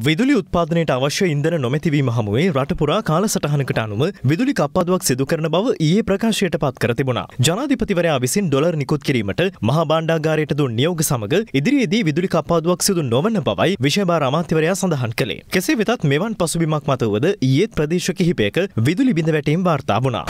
විදුලි උත්පාදනයට අවශ්‍ය ඉන්දන නොමැතිවීම හමුවේ රටපුරා කාල සටහනකට අනුව විදුලි කප්පාදුවක් සිදු කරන බව ඊයේ ප්‍රකාශයට පත් කර තිබුණා. ජනාධිපතිවරයා විසින් ඩොලර් නිකුත් කිරීමට මහා භාණ්ඩාගාරයට දුන් නියෝග සමග ඉදිරියේදී විදුලි කප්පාදුවක් සිදු නොවන බවයි විෂයභාර අමාත්‍යවරයා සඳහන් කළේ. කෙසේ වෙතත් මෙවන් පසුබිමක් මතුවද ඊයේත් ප්‍රදේශ කිහිපයක විදුලි බිඳ වැටීම් වාර්තා වුණා.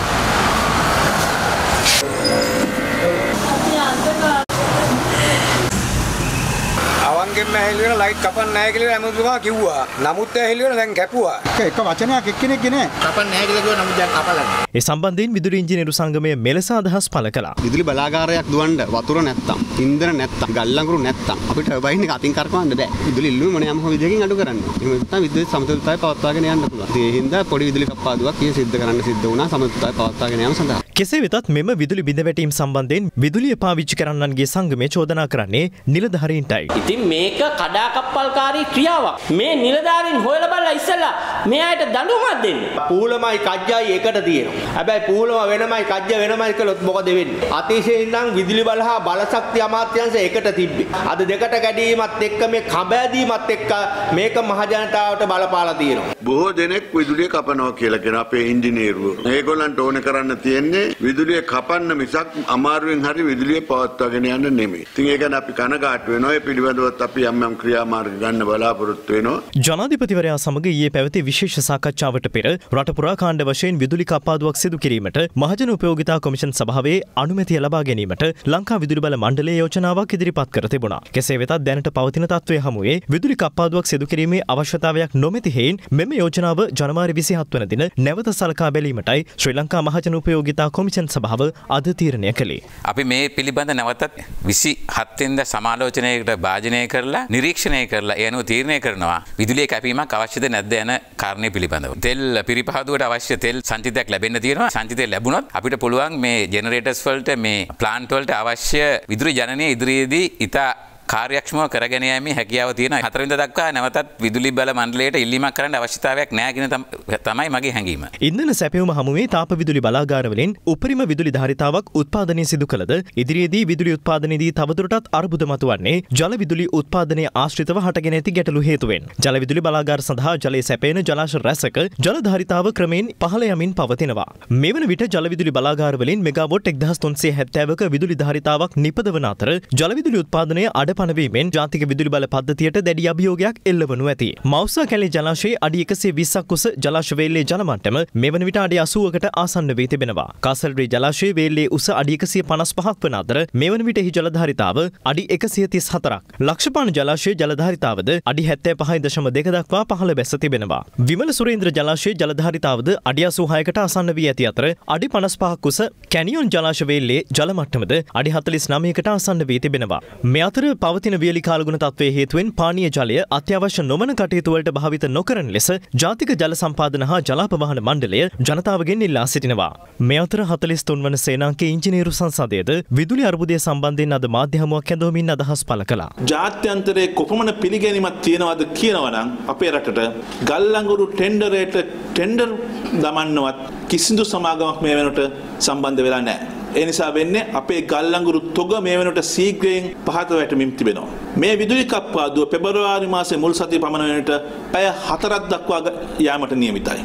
කැම හැලිවෙන ලයිට් කපන්නේ නැහැ කියලා ඇමතුමා කිව්වා. නමුත් ඇය හෙලිවෙන දැන් කැපුවා. එක වචනයක් එක්කෙනෙක් ගෙන කපන්නේ නැහැ කියලා කිව්වා නමුත් දැන් කපලා නැහැ. ඒ සම්බන්ධයෙන් විදුලි ඉංජිනේරු සංගමය මෙලෙස අදහස් පළ කළා. විදුලි බලාගාරයක් දුවන්න වතුර නැත්තම්, ඉන්ධන නැත්තම්, ගල්ලඟුරු නැත්තම් අපිට ටර්බයින් එක අතින් කරකවන්න බෑ. විදුලි ඉල්ලුම මොන යම් හෝ විදියකින් අඩු කරන්න. එහෙම නැත්නම් විදුලි සමතුලිතතාවය පවත්වාගෙන යන්න පුළුවන්. ඒ හින්දා පොඩි විදුලි කප්පාදුවක් ඊ සිද්ධ කරන්න සිද්ධ වුණා සමතුලිතතාවය පවත්වාගෙන යාම සඳහා. කෙසේ වෙතත් මෙම විදුලි බිඳවැටීම් සම්බන්ධයෙන් විදුලිය පාවිච්චි කරන්නන්ගේ සංගමය චෝදනා කරන්නේ නිලධාරීන්ටයි. ඉතින් මේක ඒක කඩාකප්පල්කාරී ක්‍රියාවක්. මේ නිලධාරීන් හොයලා බලලා ඉස්සලා මේ අයට දඬුවමක් දෙන්න. පූලමයි කජ්ජයි එකට තියෙනවා. හැබැයි පූලම වෙනමයි කජ්ජ වෙනමයි කළොත් මොකද වෙන්නේ? අතිශයින් නම් විදුලි බල හා බලශක්ති අමාත්‍යාංශය එකට තිබ්බේ. අද දෙකට කැඩීමත් එක්ක මේ කබෑදීමත් එක්ක මේක මහජනතාවට බලපාලා තියෙනවා. බොහෝ දෙනෙක් විදුලිය කපනවා කියලා කියන අපේ ඉංජිනේරුවෝ. මේගොල්ලන්ට ඕන කරන්න තියෙන්නේ විදුලිය කපන්න මිසක් අමාරුවෙන් හරි විදුලිය පවත්වාගෙන යන්න නෙමෙයි. ඉතින් ඒක ගැන අපි කනගාටු වෙනවා. ඒ පිළිබඳවත් අපි යම් යම් ක්‍රියාමාර්ග ගන්න බලාපොරොත්තු වෙනවා. ජනාධිපතිවරයා සමග ඊයේ පැවති විශේෂ සාකච්ඡාවට පෙර රට පුරා කාණ්ඩ වශයෙන් විදුලි කප්පාදුවක් සිදු කිරීමට මහජන උපයෝගිතා කොමිෂන් සභාවේ අනුමැතිය ලබා ගැනීමට ලංකා විදුලි බල මණ්ඩලයේ යෝජනාවක් ඉදිරිපත් කර තිබුණා. කෙසේ වෙතත් දැනට පවතින තත්ත්වය හමුවේ විදුලි කප්පාදුවක් සිදු කිරීමේ අවශ්‍යතාවයක් නොමැති හේයින් මෙම යෝජනාව ජනවාරි 27 වන දින නැවත සලකා බැලීමටයි ශ්‍රී ලංකා මහජන උපයෝගිතා කොමිෂන් සභාව අද තීරණය කළේ. අපි මේ පිළිබඳ නැවතත් විසි හත්තෙන්ද සමාලෝචනයකට භාජනය කරලා නිරීක්ෂණය කරලා යනු තීරණය කරනවා විදුලිය කැපීමක් අවශ්‍යද නැද්ද යන කාරණය පිළිබඳව. තෙල් පිරිපහදුවට අවශ්‍ය තෙල් සංචිතයක් ලැබෙන්න තියෙනවා සංචිතය ලැබුණොත් අපිට පුළුවන් මේ ජෙනරේටස් වලට මේ ප්ලාන්ට් වලට අවශ්‍ය විදුලි ජනනය ඉදිරියේදී ඉතා කාර්යක්ෂමව කරගෙන යෑමේ හැකියාව තියෙන හතරින්ද දක්වා නැවතත් විදුලි බල මණ්ඩලයට ඉල්ලීමක් කරන්න අවශ්‍යතාවයක් නැහැ කියන තමයි මගේ හැඟීම. ඉන්ධන සැපයුම හමුවේ තාප විදුලි බලාගාරවලින් උපරිම විදුලි ධාරිතාවක් උත්පාදනය සිදු කළද ඉදිරියේදී විදුලි උත්පාදනයේදී තවදුරටත් අර්බුද මතුවන්නේ ජල විදුලි උත්පාදනය ආශ්‍රිතව හටගෙන ඇති ගැටලු හේතුවෙන්. ජල විදුලි බලාගාර සඳහා ජලය සැපයන ජලාශ රැසක ජල ධාරිතාව ක්‍රමෙන් පහළ යමින් පවතිනවා. මෙවන විට ජලවිදුලි බලාගාරවලින් මෙගාවොට් 1370ක විදුලි ධාරිතාවක් නිපදවන අතර ජලවිදුලි උත්පාදනය අඩපණ පනවීමෙන් ජාතික විදුලි බල පද්ධතියට දැඩි අභියෝගයක් එල්ලවනු ඇති. මෞසා කැලේ ජලාශයේ අඩි එකසේ විස්සක් කුස ජලාශවේල්ලේ ජලමට්ටම මෙවන විට අඩි අසුවකට ආසන්න වී තිබෙනවා. කසල්රේ ජලාශයේ වේල්ලේ උස අඩි එකසිය පනස් පහක් වන අතර මෙවන විට එහි ජලධාරිතාව අඩි එකසිය තිස් හතරක්. ලක්ෂපාන ජලාශයේ ජලධාරිතාවද අඩි හැත්තෑ පහයි දශම දෙක දක්වා පහළ බැස තිබෙනවා. විමල සුරේන්ද්‍ර ජලාශයේ ජලධාරිතාවද අඩි අසූහයකට ආසන්න වී ඇති අතර අඩි පනස් පහක් කුස කැනියොන් ජලාශවේල්ලේ ජලමට්ටමද අඩි හතලිස් නමයකට ආසන්න වී තිබෙනවා. මෙ අතර පවතින වියලි කාලගුණ තත්වය හේතුවෙන් පානීය ජලය අත්‍යවශ්‍ය නොවන කටයුතුවලට භාවිත නොකරන ලෙස ජාතික ජල සම්පාදන හා ජලාපවාහන මණ්ඩලය ජනතාවගෙන් ඉල්ලා සිටිනවා. මේ අතර හතලිස් තුන්වන සේනාංකේ ඉංජිනේරු සංසදයද විදුලි අර්බුදය සම්බන්ධයෙන් අද මාධ්‍යහමුවක් ඇඳවමින් අදහස් පළ කළා. ජාත්‍යන්තරයේ කොපමණ පිළිගැනීමක් තියෙනවද කියනවනම් අපේ රටට ගල්ලඟුරු ටෙන්ඩරේට ටෙන්ඩර් දමන්නවත් කිසිදු සමාගමක් මේ වෙනට සම්බන්ධ වෙලා නෑ. ඒ නිසා වෙන්නේ අපේ ගල්ලඟුරු තොග මේ වෙනකොට සීග්‍රයෙන් පහත වැටමින් තිබෙනවා. මේ විදුලි කප්පාදුව පෙබරවාරි මාසේ මුල් සතිය පමණ වෙනට පැය 4ක් දක්වා යාමට නියමිතයි.